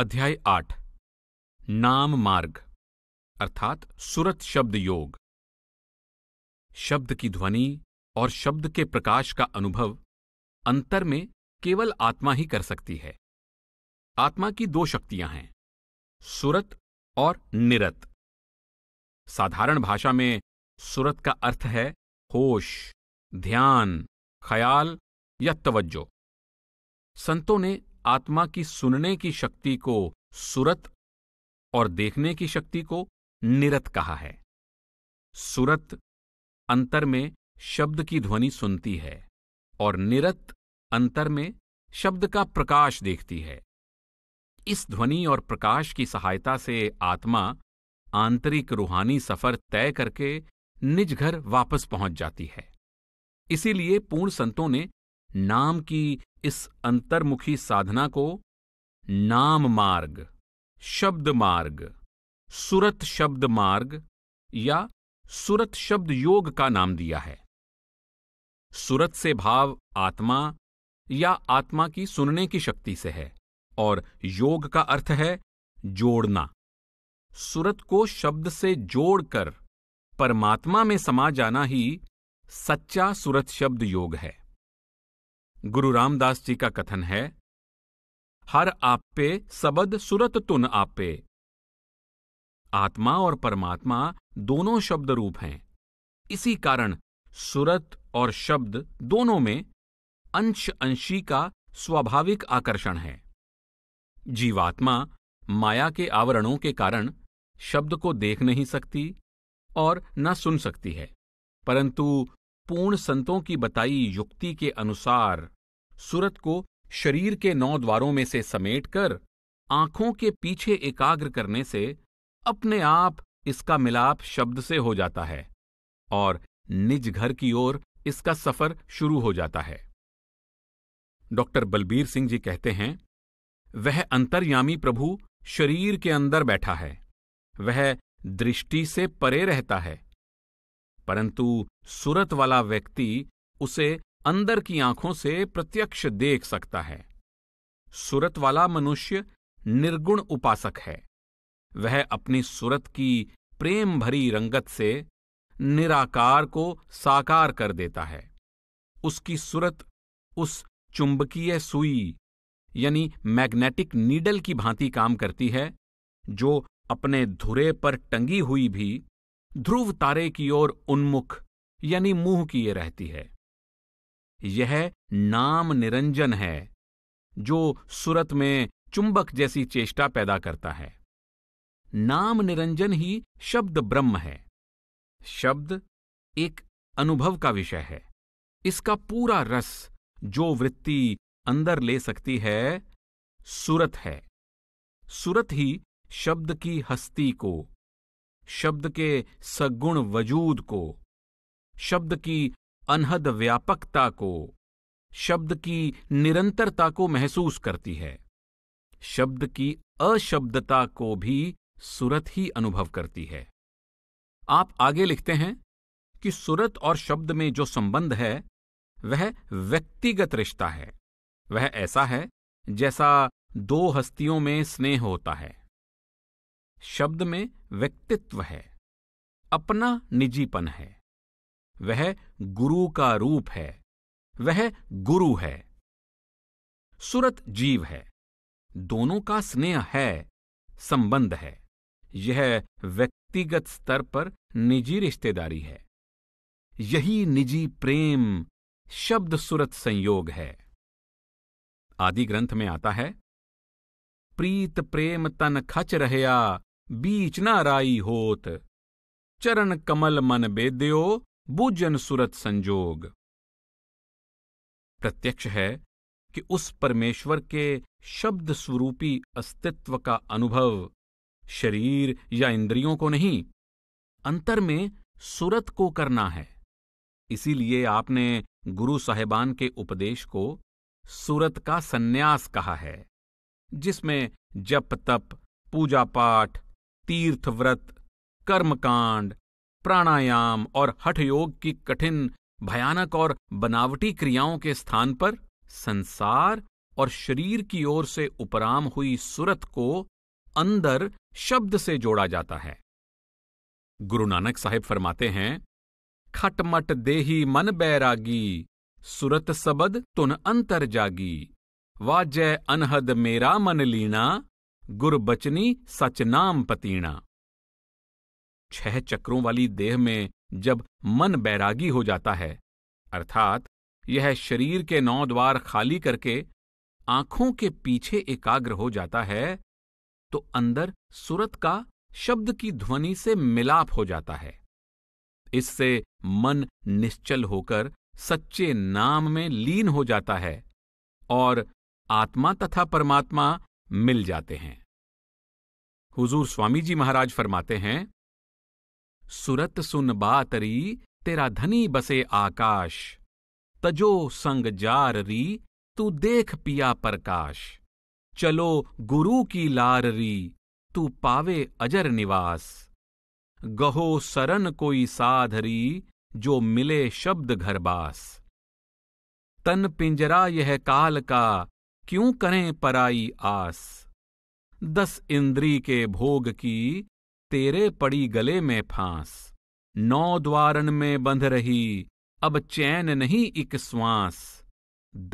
अध्याय आठ नाम मार्ग अर्थात सुरत शब्द योग शब्द की ध्वनि और शब्द के प्रकाश का अनुभव अंतर में केवल आत्मा ही कर सकती है आत्मा की दो शक्तियां हैं सुरत और निरत साधारण भाषा में सुरत का अर्थ है होश ध्यान ख्याल या तवज्जो संतों ने आत्मा की सुनने की शक्ति को सुरत और देखने की शक्ति को निरत कहा है सुरत अंतर में शब्द की ध्वनि सुनती है और निरत अंतर में शब्द का प्रकाश देखती है इस ध्वनि और प्रकाश की सहायता से आत्मा आंतरिक रूहानी सफर तय करके निज घर वापस पहुंच जाती है इसीलिए पूर्ण संतों ने नाम की इस अंतर्मुखी साधना को नाम मार्ग शब्द मार्ग सुरत शब्द मार्ग या सुरत शब्द योग का नाम दिया है सुरत से भाव आत्मा या आत्मा की सुनने की शक्ति से है और योग का अर्थ है जोड़ना सुरत को शब्द से जोड़कर परमात्मा में समा जाना ही सच्चा सुरत शब्द योग है गुरु रामदास जी का कथन है हर आपे सबद सुरत तुन आपे आत्मा और परमात्मा दोनों शब्द रूप हैं इसी कारण सुरत और शब्द दोनों में अंश अंशी का स्वाभाविक आकर्षण है जीवात्मा माया के आवरणों के कारण शब्द को देख नहीं सकती और न सुन सकती है परंतु पूर्ण संतों की बताई युक्ति के अनुसार सूरत को शरीर के नौ द्वारों में से समेटकर आंखों के पीछे एकाग्र करने से अपने आप इसका मिलाप शब्द से हो जाता है और निज घर की ओर इसका सफर शुरू हो जाता है डॉक्टर बलबीर सिंह जी कहते हैं वह अंतर्यामी प्रभु शरीर के अंदर बैठा है वह दृष्टि से परे रहता है परंतु सूरत वाला व्यक्ति उसे अंदर की आंखों से प्रत्यक्ष देख सकता है सूरत वाला मनुष्य निर्गुण उपासक है वह अपनी सूरत की प्रेम भरी रंगत से निराकार को साकार कर देता है उसकी सूरत उस चुंबकीय सुई यानी मैग्नेटिक नीडल की भांति काम करती है जो अपने धुरे पर टंगी हुई भी ध्रुव तारे की ओर उन्मुख यानी मुंह किए रहती है यह नाम निरंजन है जो सूरत में चुंबक जैसी चेष्टा पैदा करता है नाम निरंजन ही शब्द ब्रह्म है शब्द एक अनुभव का विषय है इसका पूरा रस जो वृत्ति अंदर ले सकती है सूरत है सूरत ही शब्द की हस्ती को शब्द के सगुण वजूद को शब्द की अनहद व्यापकता को शब्द की निरंतरता को महसूस करती है शब्द की अशब्दता को भी सुरत ही अनुभव करती है आप आगे लिखते हैं कि सुरत और शब्द में जो संबंध है वह व्यक्तिगत रिश्ता है वह ऐसा है जैसा दो हस्तियों में स्नेह होता है शब्द में व्यक्तित्व है अपना निजीपन है वह गुरु का रूप है वह गुरु है सुरत जीव है दोनों का स्नेह है संबंध है यह व्यक्तिगत स्तर पर निजी रिश्तेदारी है यही निजी प्रेम शब्द सुरत संयोग है आदि ग्रंथ में आता है प्रीत प्रेम तन खच रहया बीच न राई होत चरण कमल मन बेद्यो बुजन सुरत संजोग प्रत्यक्ष है कि उस परमेश्वर के शब्द स्वरूपी अस्तित्व का अनुभव शरीर या इंद्रियों को नहीं अंतर में सुरत को करना है इसीलिए आपने गुरु साहेबान के उपदेश को सूरत का सन्यास कहा है जिसमें जप तप पूजा पाठ तीर्थ व्रत कर्मकांड प्राणायाम और हठ योग की कठिन भयानक और बनावटी क्रियाओं के स्थान पर संसार और शरीर की ओर से उपराम हुई सुरत को अंदर शब्द से जोड़ा जाता है गुरु नानक साहिब फरमाते हैं खटमट देही मन बैरागी सुरत सबद तुन अंतर जागी वाजय अनहद मेरा मन लीना गुरबचनी सचनाम पतीणा छह चक्रों वाली देह में जब मन बैरागी हो जाता है अर्थात यह शरीर के नौ द्वार खाली करके आंखों के पीछे एकाग्र हो जाता है तो अंदर सुरत का शब्द की ध्वनि से मिलाप हो जाता है इससे मन निश्चल होकर सच्चे नाम में लीन हो जाता है और आत्मा तथा परमात्मा मिल जाते हैं हुजूर स्वामी जी महाराज फरमाते हैं सुरत सुन बातरी तेरा धनी बसे आकाश तजो संग जार री तू देख पिया प्रकाश चलो गुरु की लार री तू पावे अजर निवास गहो सरन कोई साधरी जो मिले शब्द घरबास तन पिंजरा यह काल का क्यों करें पराई आस दस इंद्री के भोग की तेरे पड़ी गले में फांस नौ द्वारन में बंध रही अब चैन नहीं इक श्वास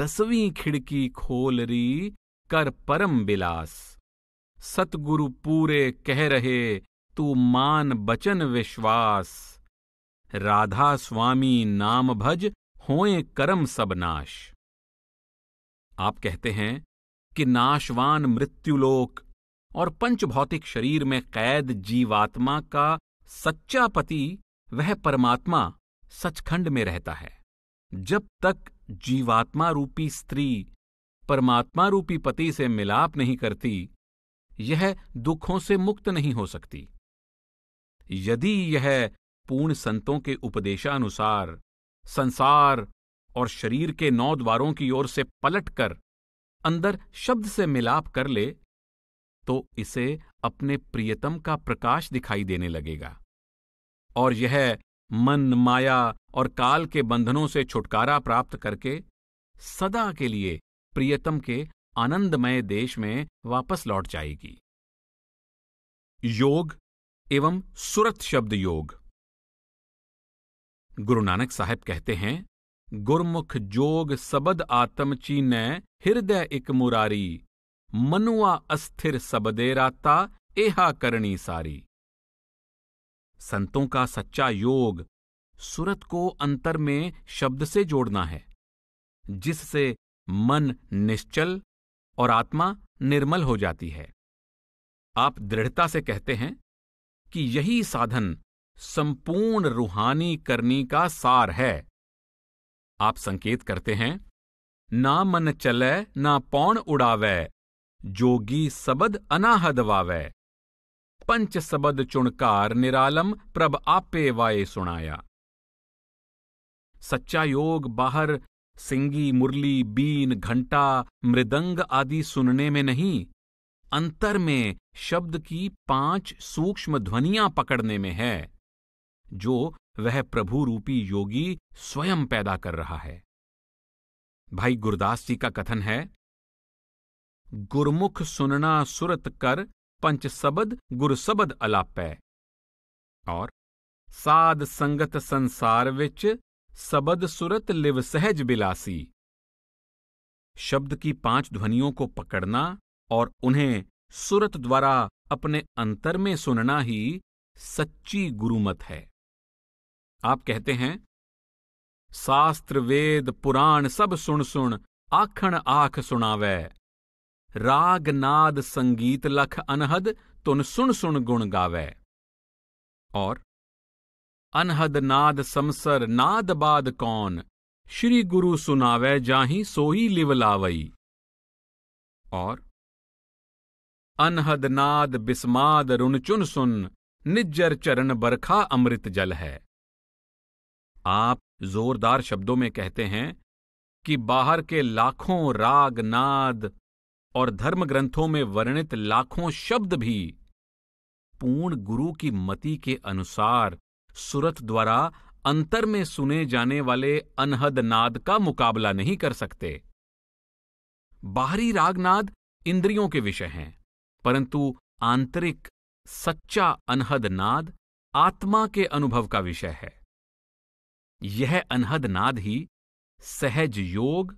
दसवीं खिड़की खोल री कर परम बिलास सतगुरु पूरे कह रहे तू मान बचन विश्वास राधा स्वामी नाम भज होए करम सब नाश आप कहते हैं कि नाशवान मृत्युलोक और पंचभौतिक शरीर में कैद जीवात्मा का सच्चा पति वह परमात्मा सचखंड में रहता है जब तक जीवात्मा रूपी स्त्री परमात्मा रूपी पति से मिलाप नहीं करती यह दुखों से मुक्त नहीं हो सकती यदि यह पूर्ण संतों के उपदेशानुसार संसार और शरीर के नौ द्वारों की ओर से पलटकर अंदर शब्द से मिलाप कर ले तो इसे अपने प्रियतम का प्रकाश दिखाई देने लगेगा और यह मन माया और काल के बंधनों से छुटकारा प्राप्त करके सदा के लिए प्रियतम के आनंदमय देश में वापस लौट जाएगी योग एवं सुरत शब्द योग गुरु नानक साहब कहते हैं गुरमुख जोग सबद आत्म चीन हृदय एक मुरारी मनुआ अस्थिर सबदेराता एहा करणी सारी संतों का सच्चा योग सुरत को अंतर में शब्द से जोड़ना है जिससे मन निश्चल और आत्मा निर्मल हो जाती है आप दृढ़ता से कहते हैं कि यही साधन संपूर्ण रूहानी करनी का सार है आप संकेत करते हैं ना मन चले ना पौण उड़ावे जोगी सबद अनाहद वावै पंच सबद चुणकार निरालम प्रभ आपे वाये सुनाया सच्चा योग बाहर सिंगी मुरली बीन घंटा मृदंग आदि सुनने में नहीं अंतर में शब्द की पांच सूक्ष्म ध्वनियां पकड़ने में है जो वह प्रभु रूपी योगी स्वयं पैदा कर रहा है भाई गुरदास जी का कथन है गुरमुख सुनना सुरत कर पंच सबद गुरसबद अलापै और साध संगत संसार विच सबद सुरत लिव सहज बिलासी शब्द की पांच ध्वनियों को पकड़ना और उन्हें सुरत द्वारा अपने अंतर में सुनना ही सच्ची गुरुमत है आप कहते हैं शास्त्र वेद पुराण सब सुन सुन आखण आख सुनावै राग नाद संगीत लख अनहद तुन सुन सुन गुण गावे और अनहद नाद समसर नाद बाद कौन श्री गुरु सुनावे जाही सोई लिवलावई और अनहद नाद बिस्माद रुन चुन सुन निज्जर चरण बरखा अमृत जल है आप जोरदार शब्दों में कहते हैं कि बाहर के लाखों राग नाद और धर्म ग्रंथों में वर्णित लाखों शब्द भी पूर्ण गुरु की मति के अनुसार सुरत द्वारा अंतर में सुने जाने वाले अनहद नाद का मुकाबला नहीं कर सकते बाहरी रागनाद इंद्रियों के विषय हैं परंतु आंतरिक सच्चा अनहद नाद आत्मा के अनुभव का विषय है यह अनहद नाद ही सहज योग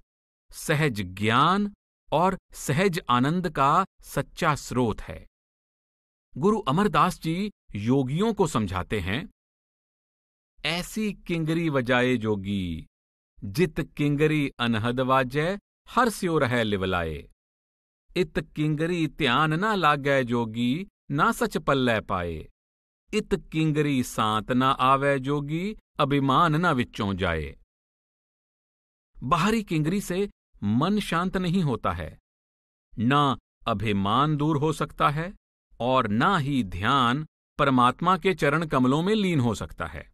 सहज ज्ञान और सहज आनंद का सच्चा स्रोत है गुरु अमरदास जी योगियों को समझाते हैं ऐसी किंगरी वजाए जोगी जित किंगरी अनहद वाजे हर स्यो रह लिवलाए इत किंगरी ध्यान ना लागै जोगी ना सच पल्ले पाए इत किंगरी सांत ना आवे जोगी अभिमान ना विचों जाए बाहरी किंगरी से मन शांत नहीं होता है ना अभिमान दूर हो सकता है और ना ही ध्यान परमात्मा के चरण कमलों में लीन हो सकता है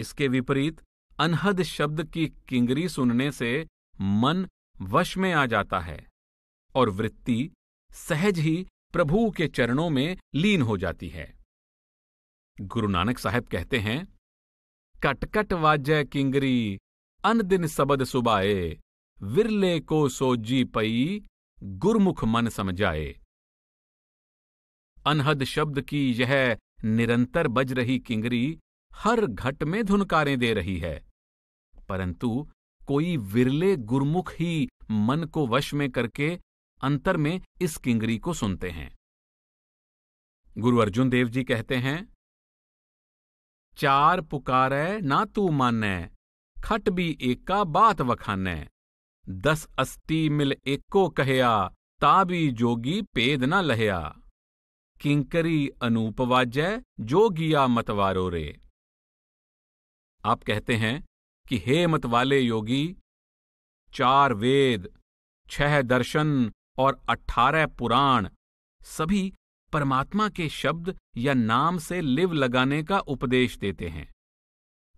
इसके विपरीत अनहद शब्द की किंगरी सुनने से मन वश में आ जाता है और वृत्ति सहज ही प्रभु के चरणों में लीन हो जाती है गुरु नानक साहब कहते हैं कटकट वाजय किंगरी अन दिन सबद सुबाए विरले को सोजी पई गुरमुख मन समझाए अनहद शब्द की यह निरंतर बज रही किंगरी हर घट में धुनकारें दे रही है परंतु कोई विरले गुरमुख ही मन को वश में करके अंतर में इस किंगरी को सुनते हैं गुरु अर्जुन देव जी कहते हैं चार पुकार ना तू मान खट भी एका बात वखान दस अस्ति मिल एको कहया ताबी जोगी पेद न लहया किंकरी अनूपवाजय जोगिया मतवारो रे आप कहते हैं कि हे मत वाले योगी चार वेद छह दर्शन और अठारह पुराण सभी परमात्मा के शब्द या नाम से लिव लगाने का उपदेश देते हैं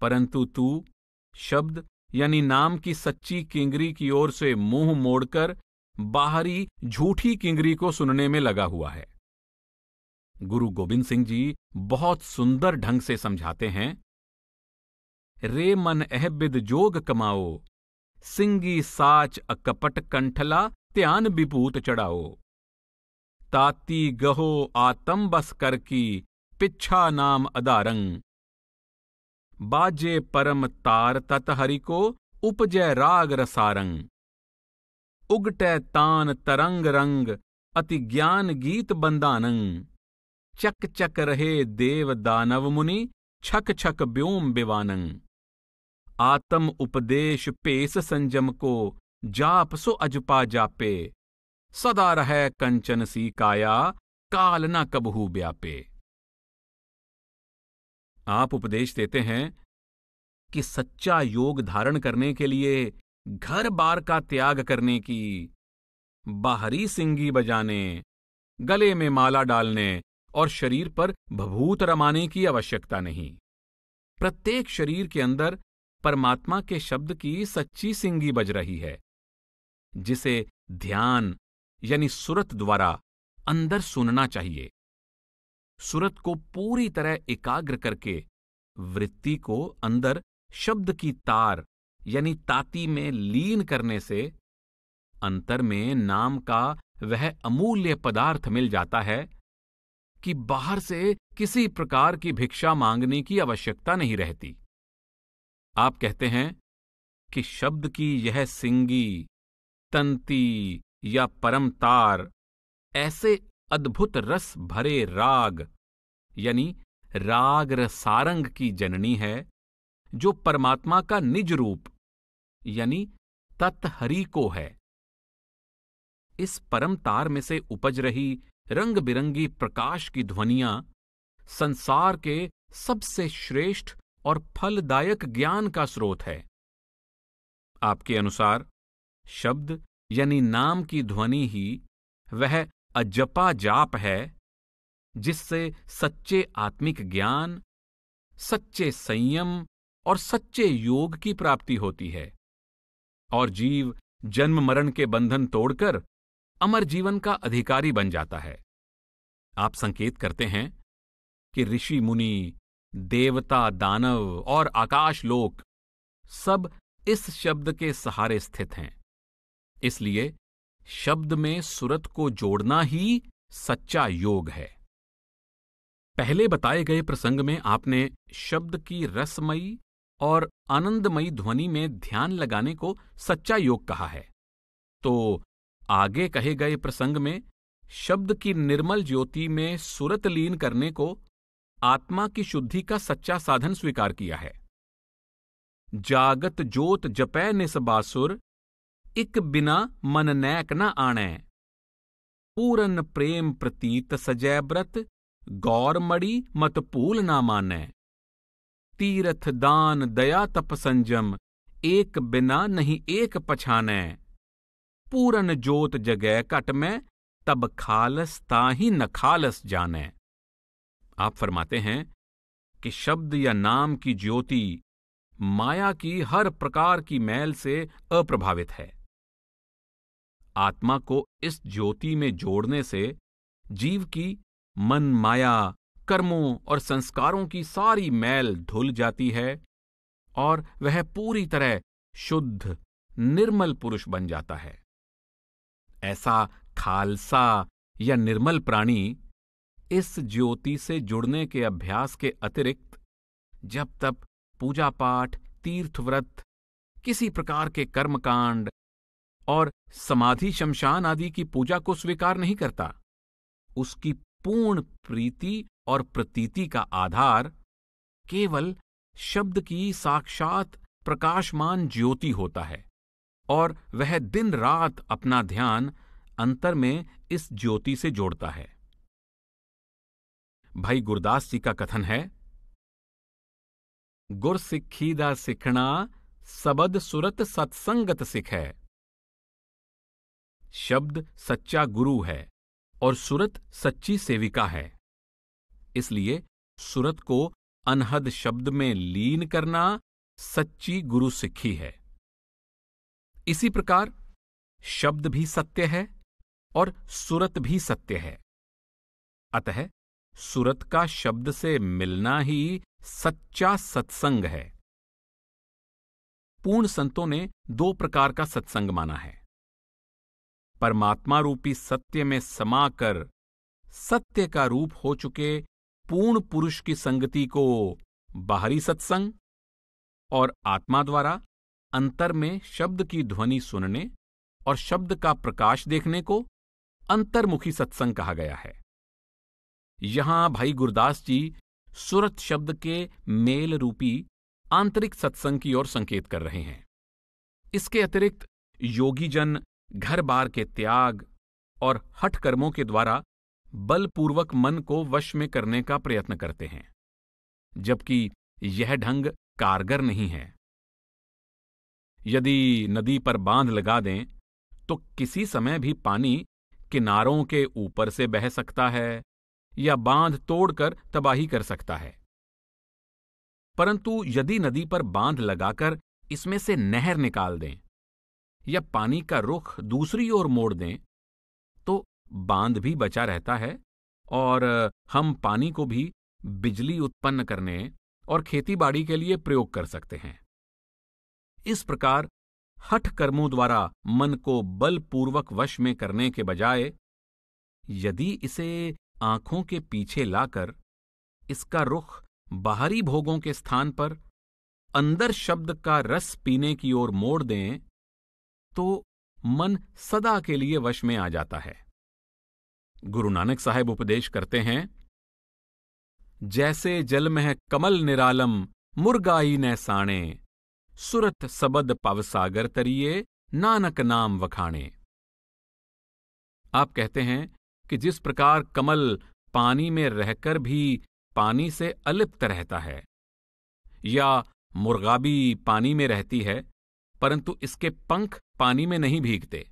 परंतु तू शब्द यानी नाम की सच्ची किंगरी की ओर से मुंह मोड़कर बाहरी झूठी किंगरी को सुनने में लगा हुआ है गुरु गोविंद सिंह जी बहुत सुंदर ढंग से समझाते हैं रे मन अहबिद जोग कमाओ सिंगी साच अकपट कंठला त्यान विपूत चढ़ाओ ताती गहो आतम बस कर की पिछा नाम अदारंग बाजे परम तार तत हरि को उपजय राग रसारंग उगटय तान तरंग रंग अति ज्ञान गीत बंदानंग चक चक रहे देव दानव मुनि छक छक व्योम विवानंग आत्म उपदेश पेस संजम को जाप सो अजपा जापे सदा रह कंचन सी काया काल न कबहू व्यापे आप उपदेश देते हैं कि सच्चा योग धारण करने के लिए घर बार का त्याग करने की बाहरी सिंगी बजाने गले में माला डालने और शरीर पर भभूत रमाने की आवश्यकता नहीं प्रत्येक शरीर के अंदर परमात्मा के शब्द की सच्ची सिंगी बज रही है जिसे ध्यान यानी सुरत द्वारा अंदर सुनना चाहिए सुरत को पूरी तरह एकाग्र करके वृत्ति को अंदर शब्द की तार यानी ताती में लीन करने से अंतर में नाम का वह अमूल्य पदार्थ मिल जाता है कि बाहर से किसी प्रकार की भिक्षा मांगने की आवश्यकता नहीं रहती आप कहते हैं कि शब्द की यह सिंगी तंती या परम तार ऐसे अद्भुत रस भरे राग यानी राग रसारंग की जननी है जो परमात्मा का निज रूप यानी तत्हरी को है इस परम तार में से उपज रही रंग बिरंगी प्रकाश की ध्वनियां संसार के सबसे श्रेष्ठ और फलदायक ज्ञान का स्रोत है आपके अनुसार शब्द यानी नाम की ध्वनि ही वह अजपा जाप है जिससे सच्चे आत्मिक ज्ञान सच्चे संयम और सच्चे योग की प्राप्ति होती है और जीव जन्म मरण के बंधन तोड़कर अमर जीवन का अधिकारी बन जाता है आप संकेत करते हैं कि ऋषि मुनि देवता दानव और आकाश लोक सब इस शब्द के सहारे स्थित हैं इसलिए शब्द में सुरत को जोड़ना ही सच्चा योग है पहले बताए गए प्रसंग में आपने शब्द की रसमयी और आनंदमयी ध्वनि में ध्यान लगाने को सच्चा योग कहा है तो आगे कहे गए प्रसंग में शब्द की निर्मल ज्योति में सुरत लीन करने को आत्मा की शुद्धि का सच्चा साधन स्वीकार किया है जागत ज्योत जपै निसबासुर इक बिना मन नैक न आणै पूरन प्रेम प्रतीत सजैब्रत गौर मड़ी मत भूल ना माने तीर्थ दान दया तप संजम एक बिना नहीं एक पछाने पूरन जोत जगह कट में तब खालस ताही खालस जाने आप फरमाते हैं कि शब्द या नाम की ज्योति माया की हर प्रकार की मैल से अप्रभावित है आत्मा को इस ज्योति में जोड़ने से जीव की मन माया कर्मों और संस्कारों की सारी मैल धुल जाती है और वह पूरी तरह शुद्ध निर्मल पुरुष बन जाता है ऐसा खालसा या निर्मल प्राणी इस ज्योति से जुड़ने के अभ्यास के अतिरिक्त जब तक पूजा पाठ तीर्थ व्रत किसी प्रकार के कर्मकांड और समाधि शमशान आदि की पूजा को स्वीकार नहीं करता उसकी पूर्ण प्रीति और प्रतीति का आधार केवल शब्द की साक्षात प्रकाशमान ज्योति होता है और वह दिन रात अपना ध्यान अंतर में इस ज्योति से जोड़ता है भाई गुरदास जी का कथन है गुर दा सिखना सबद सुरत सत्संगत सिख है शब्द सच्चा गुरु है और सूरत सच्ची सेविका है इसलिए सूरत को अनहद शब्द में लीन करना सच्ची गुरु सिक्खी है इसी प्रकार शब्द भी सत्य है और सूरत भी सत्य है अतः सूरत का शब्द से मिलना ही सच्चा सत्संग है पूर्ण संतों ने दो प्रकार का सत्संग माना है परमात्मा रूपी सत्य में समाकर सत्य का रूप हो चुके पूर्ण पुरुष की संगति को बाहरी सत्संग और आत्मा द्वारा अंतर में शब्द की ध्वनि सुनने और शब्द का प्रकाश देखने को अंतर्मुखी सत्संग कहा गया है यहां भाई गुरदास जी सुरत शब्द के मेल रूपी आंतरिक सत्संग की ओर संकेत कर रहे हैं इसके अतिरिक्त योगी जन घर बार के त्याग और हठ कर्मों के द्वारा बलपूर्वक मन को वश में करने का प्रयत्न करते हैं जबकि यह ढंग कारगर नहीं है यदि नदी पर बांध लगा दें तो किसी समय भी पानी किनारों के ऊपर से बह सकता है या बांध तोड़कर तबाही कर सकता है परंतु यदि नदी पर बांध लगाकर इसमें से नहर निकाल दें या पानी का रुख दूसरी ओर मोड़ दें तो बांध भी बचा रहता है और हम पानी को भी बिजली उत्पन्न करने और खेतीबाड़ी के लिए प्रयोग कर सकते हैं इस प्रकार हठ कर्मों द्वारा मन को बलपूर्वक वश में करने के बजाय यदि इसे आंखों के पीछे लाकर इसका रुख बाहरी भोगों के स्थान पर अंदर शब्द का रस पीने की ओर मोड़ दें तो मन सदा के लिए वश में आ जाता है गुरु नानक साहब उपदेश करते हैं जैसे जल में कमल निरालम मुर्गाई ने साणे सुरत सबद पवसागर तरिये नानक नाम वखाणे आप कहते हैं कि जिस प्रकार कमल पानी में रहकर भी पानी से अलिप्त रहता है या मुर्गा भी पानी में रहती है परंतु इसके पंख पानी में नहीं भीगते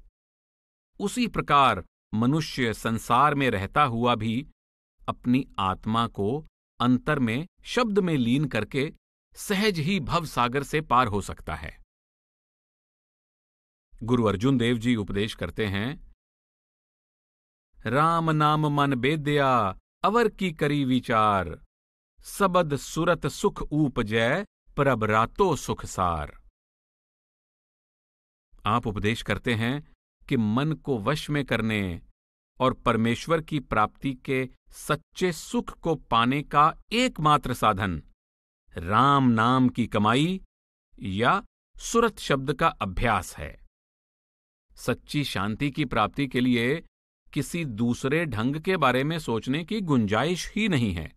उसी प्रकार मनुष्य संसार में रहता हुआ भी अपनी आत्मा को अंतर में शब्द में लीन करके सहज ही भव सागर से पार हो सकता है गुरु अर्जुन देव जी उपदेश करते हैं राम नाम मन बेद्या अवर की करी विचार सबद सुरत सुख ऊपजय प्रभ रातो सुखसार आप उपदेश करते हैं कि मन को वश में करने और परमेश्वर की प्राप्ति के सच्चे सुख को पाने का एकमात्र साधन राम नाम की कमाई या सुरत शब्द का अभ्यास है सच्ची शांति की प्राप्ति के लिए किसी दूसरे ढंग के बारे में सोचने की गुंजाइश ही नहीं है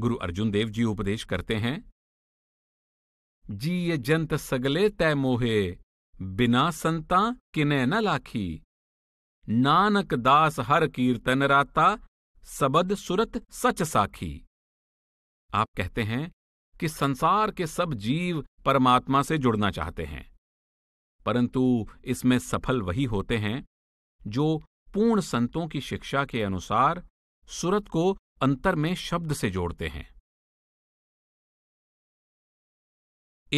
गुरु अर्जुन देव जी उपदेश करते हैं जी ये जंत सगले तय मोहे बिना संता किने न लाखी नानक दास हर कीर्तन राता सबद सुरत सच साखी आप कहते हैं कि संसार के सब जीव परमात्मा से जुड़ना चाहते हैं परंतु इसमें सफल वही होते हैं जो पूर्ण संतों की शिक्षा के अनुसार सुरत को अंतर में शब्द से जोड़ते हैं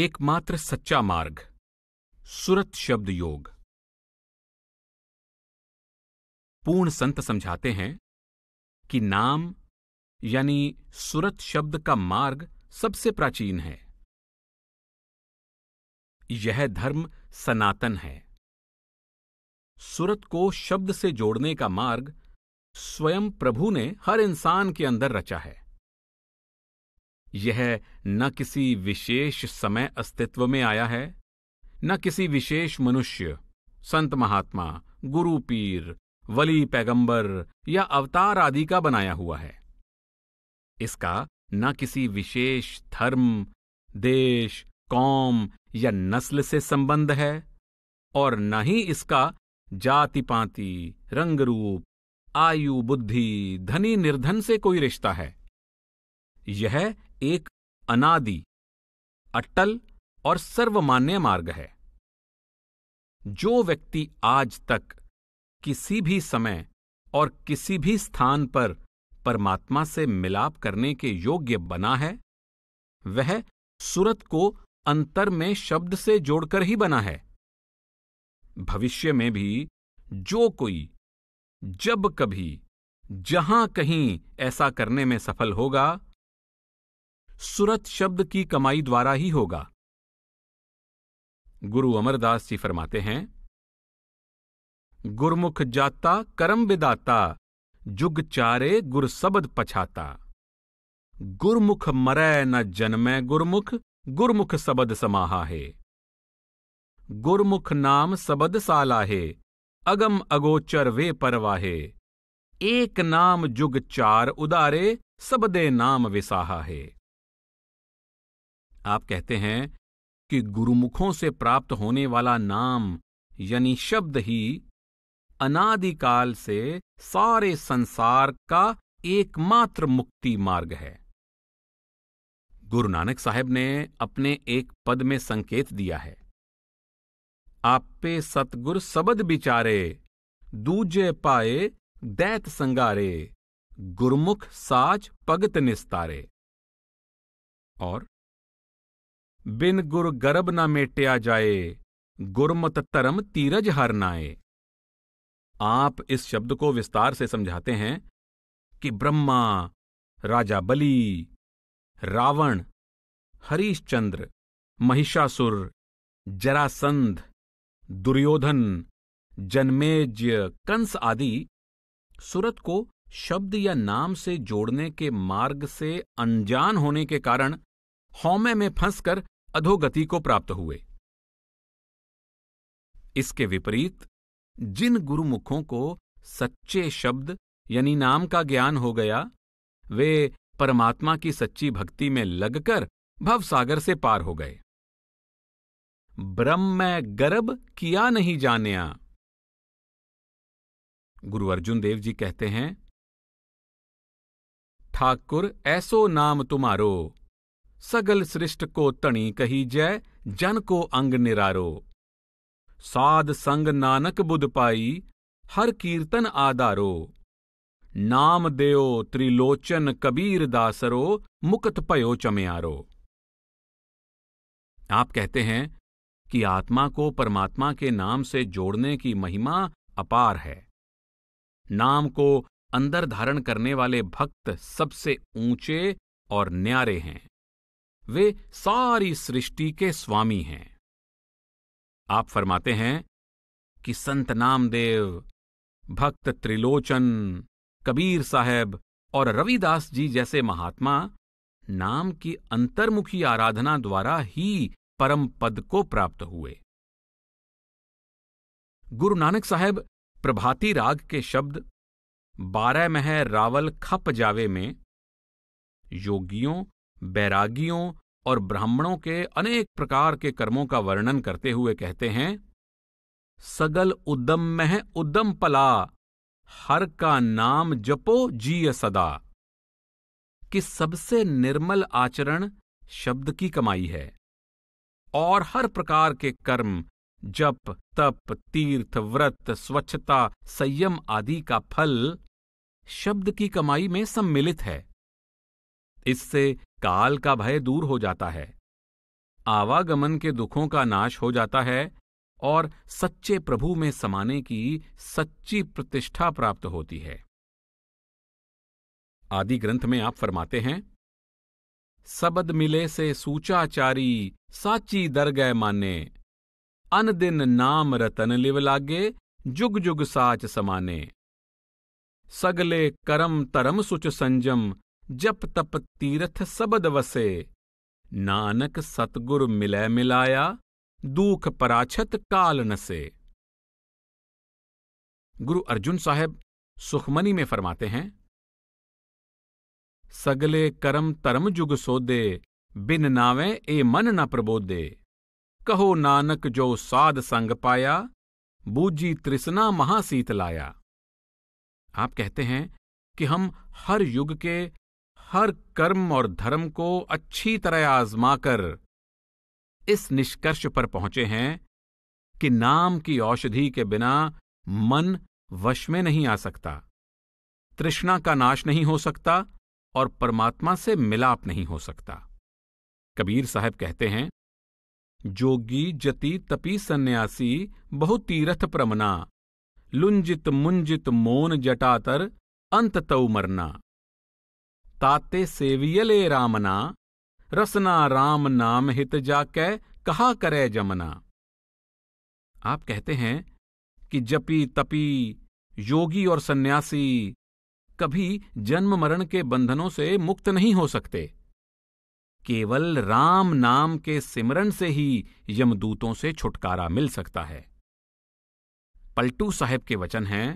एकमात्र सच्चा मार्ग सुरत शब्द योग पूर्ण संत समझाते हैं कि नाम यानी सुरत शब्द का मार्ग सबसे प्राचीन है यह धर्म सनातन है सुरत को शब्द से जोड़ने का मार्ग स्वयं प्रभु ने हर इंसान के अंदर रचा है यह न किसी विशेष समय अस्तित्व में आया है न किसी विशेष मनुष्य संत महात्मा गुरु पीर वली पैगंबर या अवतार आदि का बनाया हुआ है इसका न किसी विशेष धर्म देश कौम या नस्ल से संबंध है और न ही इसका जाति पाति रंग रूप आयु बुद्धि धनी निर्धन से कोई रिश्ता है यह एक अनादि अटल और सर्वमान्य मार्ग है जो व्यक्ति आज तक किसी भी समय और किसी भी स्थान पर परमात्मा से मिलाप करने के योग्य बना है वह सुरत को अंतर में शब्द से जोड़कर ही बना है भविष्य में भी जो कोई जब कभी जहां कहीं ऐसा करने में सफल होगा सुरत शब्द की कमाई द्वारा ही होगा गुरु अमरदास जी फरमाते हैं गुरमुख जाता करम विदाता जुग चारे गुर सबद पछाता गुरमुख मरै न जन्मै गुरमुख गुरमुख सबद समाहा है गुरमुख नाम सबद साला है अगम अगोचर वे परवाहे एक नाम जुग चार उदारे सबदे नाम विसाहा है आप कहते हैं कि गुरुमुखों से प्राप्त होने वाला नाम यानी शब्द ही अनादिकाल से सारे संसार का एकमात्र मुक्ति मार्ग है गुरु नानक साहब ने अपने एक पद में संकेत दिया है आपे सतगुर सबद बिचारे दूजे पाए दैत संगारे गुरमुख साज पगत निस्तारे और बिन गुर गर्भ न मेटिया जाए गुरमत तरम तीरज हर नाए आप इस शब्द को विस्तार से समझाते हैं कि ब्रह्मा राजा बली रावण हरीश्चंद्र महिषासुर जरासंध दुर्योधन जनमेज्य कंस आदि सूरत को शब्द या नाम से जोड़ने के मार्ग से अनजान होने के कारण हौमे में फंसकर अधोगति को प्राप्त हुए इसके विपरीत जिन गुरुमुखों को सच्चे शब्द यानी नाम का ज्ञान हो गया वे परमात्मा की सच्ची भक्ति में लगकर भवसागर से पार हो गए ब्रह्म में गर्भ किया नहीं जान्या गुरु अर्जुन देव जी कहते हैं ठाकुर ऐसो नाम तुम्हारो सगल सृष्ट को तणी कही जय जन को अंग निरारो साध संग नानक बुद पाई हर कीर्तन आधारो नाम दयो त्रिलोचन कबीर दासरो मुकत पयो चमयारो आप कहते हैं कि आत्मा को परमात्मा के नाम से जोड़ने की महिमा अपार है नाम को अंदर धारण करने वाले भक्त सबसे ऊंचे और न्यारे हैं वे सारी सृष्टि के स्वामी हैं आप फरमाते हैं कि संत नामदेव भक्त त्रिलोचन कबीर साहब और रविदास जी जैसे महात्मा नाम की अंतर्मुखी आराधना द्वारा ही परम पद को प्राप्त हुए गुरु नानक साहब प्रभाती राग के शब्द बारह मह रावल खप जावे में योगियों बैरागियों और ब्राह्मणों के अनेक प्रकार के कर्मों का वर्णन करते हुए कहते हैं सगल उद्दम मह उद्दम पला हर का नाम जपो जीय सदा कि सबसे निर्मल आचरण शब्द की कमाई है और हर प्रकार के कर्म जप तप तीर्थ व्रत स्वच्छता संयम आदि का फल शब्द की कमाई में सम्मिलित है इससे काल का भय दूर हो जाता है आवागमन के दुखों का नाश हो जाता है और सच्चे प्रभु में समाने की सच्ची प्रतिष्ठा प्राप्त होती है आदि ग्रंथ में आप फरमाते हैं सबद मिले से सूचाचारी साची दर गय माने अन दिन नाम रतन लिव लागे जुग जुग साच समाने सगले करम तरम सुच संजम जप तप तीर्थ सबद वसे नानक सतगुर मिले मिलाया दुख पराछत काल नसे गुरु अर्जुन साहब सुखमनी में फरमाते हैं सगले करम तरम जुग सोदे बिन नावे ए मन न प्रबोदे कहो नानक जो साध संग पाया बूझी त्रिसना महासीत लाया आप कहते हैं कि हम हर युग के हर कर्म और धर्म को अच्छी तरह आजमाकर इस निष्कर्ष पर पहुंचे हैं कि नाम की औषधि के बिना मन वश में नहीं आ सकता तृष्णा का नाश नहीं हो सकता और परमात्मा से मिलाप नहीं हो सकता कबीर साहब कहते हैं जोगी जति तपी सन्यासी बहु तीरथ प्रमना लुंजित मुंजित मोन जटातर अंत तऊ मरना ताते सेवियले रामना रसना राम नाम हित कै कहा करे जमना आप कहते हैं कि जपी तपी योगी और सन्यासी कभी जन्म मरण के बंधनों से मुक्त नहीं हो सकते केवल राम नाम के सिमरन से ही यमदूतों से छुटकारा मिल सकता है पलटू साहेब के वचन हैं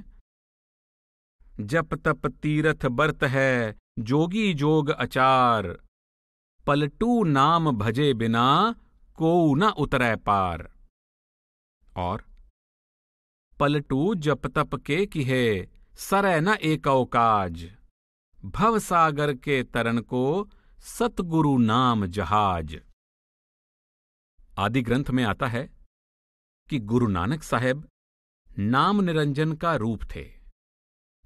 जप तप तीरथ बर्त है जोगी जोग अचार पलटू नाम भजे बिना को न उतरे पार और पलटू जप तप के किहे सर न एकोकाज भव सागर के तरण को सतगुरु नाम जहाज आदि ग्रंथ में आता है कि गुरु नानक साहेब नाम निरंजन का रूप थे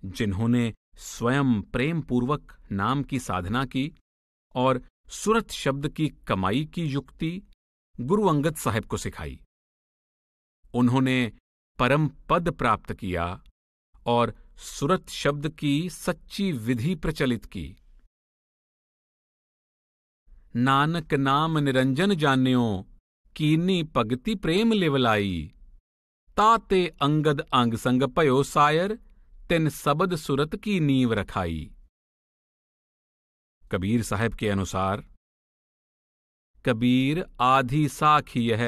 जिन्होंने स्वयं प्रेम पूर्वक नाम की साधना की और सुरत शब्द की कमाई की युक्ति गुरु अंगद साहब को सिखाई उन्होंने परम पद प्राप्त किया और सुरत शब्द की सच्ची विधि प्रचलित की नानक नाम निरंजन जान्यो कीनी पगति प्रेम लेवलाई ताते अंगद अंग संग पयो सायर तिन सबद सुरत की नींव रखाई कबीर साहब के अनुसार कबीर आधी साख यह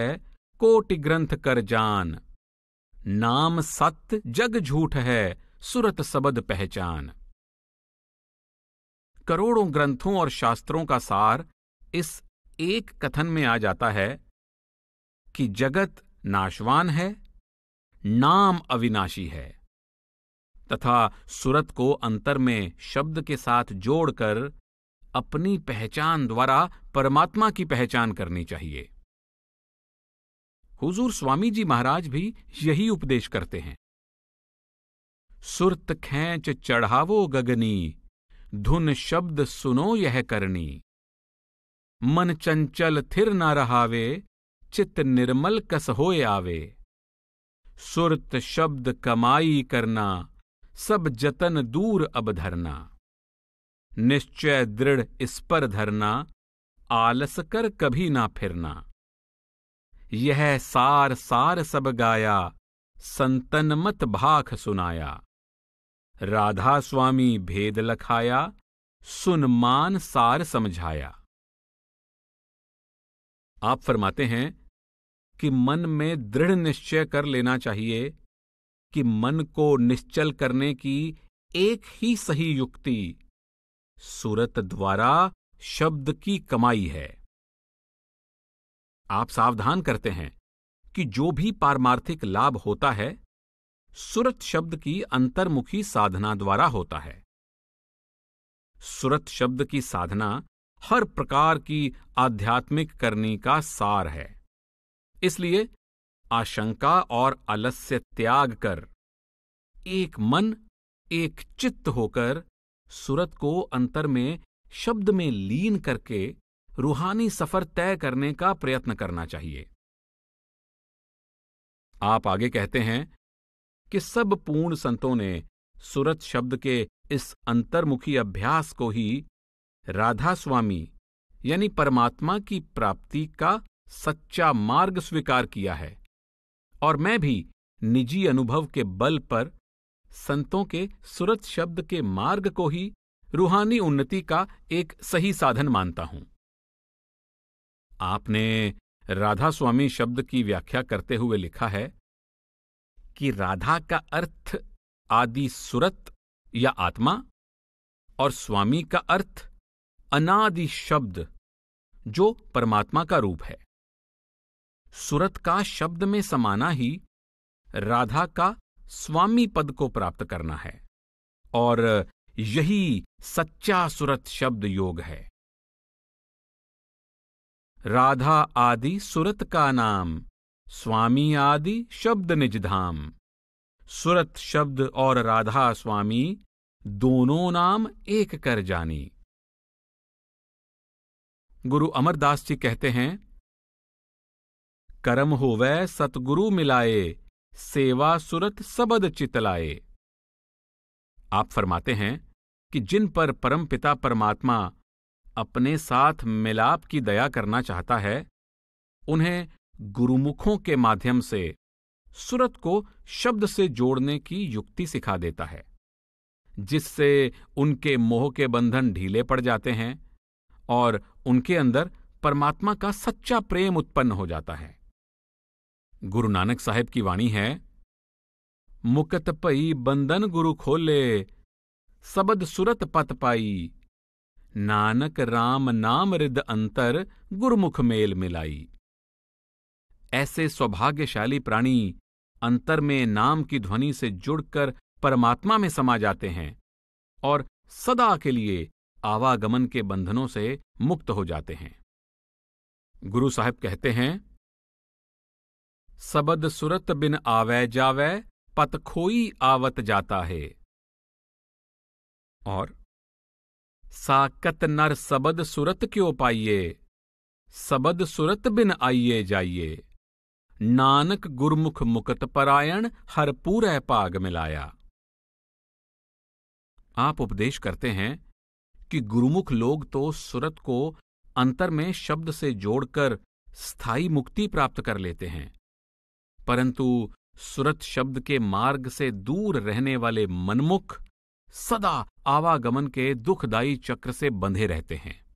कोटि ग्रंथ कर जान नाम सत्य जग झूठ है सुरत सबद पहचान करोड़ों ग्रंथों और शास्त्रों का सार इस एक कथन में आ जाता है कि जगत नाशवान है नाम अविनाशी है तथा सुरत को अंतर में शब्द के साथ जोड़कर अपनी पहचान द्वारा परमात्मा की पहचान करनी चाहिए हुजूर स्वामी जी महाराज भी यही उपदेश करते हैं सुरत खेच चढ़ावो गगनी धुन शब्द सुनो यह करनी मन चंचल थिर न रहावे चित्त निर्मल कस होए आवे सुरत शब्द कमाई करना सब जतन दूर अब धरना निश्चय दृढ़ इस पर धरना आलस कर कभी ना फिरना यह सार सार सब गाया संतन मत भाख सुनाया राधा स्वामी भेद लखाया सुन मान सार समझाया आप फरमाते हैं कि मन में दृढ़ निश्चय कर लेना चाहिए कि मन को निश्चल करने की एक ही सही युक्ति सूरत द्वारा शब्द की कमाई है आप सावधान करते हैं कि जो भी पारमार्थिक लाभ होता है सुरत शब्द की अंतर्मुखी साधना द्वारा होता है सुरत शब्द की साधना हर प्रकार की आध्यात्मिक करनी का सार है इसलिए आशंका और अलस्य त्याग कर एक मन एक चित्त होकर सूरत को अंतर में शब्द में लीन करके रूहानी सफर तय करने का प्रयत्न करना चाहिए आप आगे कहते हैं कि सब पूर्ण संतों ने सूरत शब्द के इस अंतर्मुखी अभ्यास को ही राधा स्वामी यानी परमात्मा की प्राप्ति का सच्चा मार्ग स्वीकार किया है और मैं भी निजी अनुभव के बल पर संतों के सुरत शब्द के मार्ग को ही रूहानी उन्नति का एक सही साधन मानता हूं आपने राधा स्वामी शब्द की व्याख्या करते हुए लिखा है कि राधा का अर्थ आदि सुरत या आत्मा और स्वामी का अर्थ अनादि शब्द जो परमात्मा का रूप है सुरत का शब्द में समाना ही राधा का स्वामी पद को प्राप्त करना है और यही सच्चा सुरत शब्द योग है राधा आदि सुरत का नाम स्वामी आदि शब्द निजधाम सुरत शब्द और राधा स्वामी दोनों नाम एक कर जानी गुरु अमरदास जी कहते हैं करम होवे सतगुरु मिलाए सेवा सुरत सबद चितलाए आप फरमाते हैं कि जिन पर परम पिता परमात्मा अपने साथ मिलाप की दया करना चाहता है उन्हें गुरुमुखों के माध्यम से सुरत को शब्द से जोड़ने की युक्ति सिखा देता है जिससे उनके मोह के बंधन ढीले पड़ जाते हैं और उनके अंदर परमात्मा का सच्चा प्रेम उत्पन्न हो जाता है गुरु नानक साहिब की वाणी है मुकत पई बंदन गुरु खोले सबद सुरत पत पाई नानक राम नाम रिद अंतर गुरुमुख मेल मिलाई ऐसे सौभाग्यशाली प्राणी अंतर में नाम की ध्वनि से जुड़कर परमात्मा में समा जाते हैं और सदा के लिए आवागमन के बंधनों से मुक्त हो जाते हैं गुरु साहब कहते हैं सबद सुरत बिन जावै पत पतखोई आवत जाता है और साकत नर सबद सुरत क्यों पाइये सबद सुरत बिन आइये जाइये नानक गुरमुख मुकत परायण हर पूरे पाग मिलाया आप उपदेश करते हैं कि गुरुमुख लोग तो सुरत को अंतर में शब्द से जोड़कर स्थायी मुक्ति प्राप्त कर लेते हैं परंतु सुरत शब्द के मार्ग से दूर रहने वाले मनमुख सदा आवागमन के दुखदायी चक्र से बंधे रहते हैं